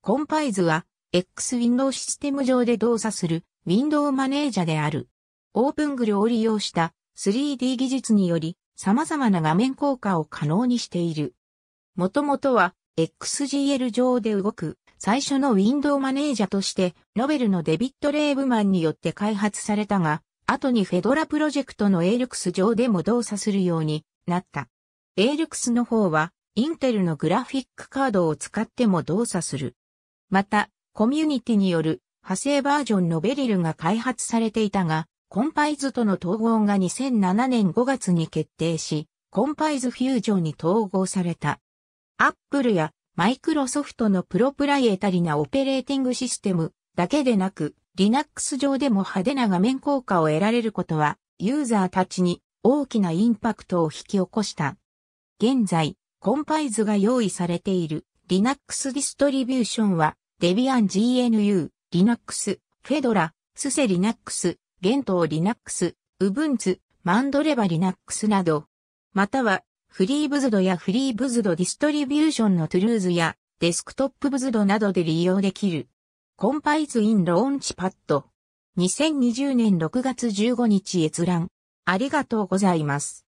コンパイズは、X-Window システム上で動作する Window マネージャである。オープングルを利用した 3D 技術により様々な画面効果を可能にしている。もともとは XGL 上で動く最初のウィンドウマネージャとしてノベルのデビット・レーブマンによって開発されたが、後にフェドラプロジェクトの ALUX 上でも動作するようになった。ALUX の方はインテルのグラフィックカードを使っても動作する。また、コミュニティによる派生バージョンのベリルが開発されていたが、コンパイズとの統合が2007年5月に決定し、コンパイズフュージョンに統合された。アップルやマイクロソフトのプロプライエタリなオペレーティングシステムだけでなく、Linux 上でも派手な画面効果を得られることは、ユーザーたちに大きなインパクトを引き起こした。現在、コンパイズが用意されている Linux ディストリビューションは、Debian GNU、Linux、Fedora、SUSE Linux、Gentoo Linux、Ubuntu、Mandreva Linux など、または、フリーブズドやフリーブズドディストリビューションのトゥルーズやデスクトップブズドなどで利用できる。コンパイズインローンチパッド。2020年6月15日閲覧。ありがとうございます。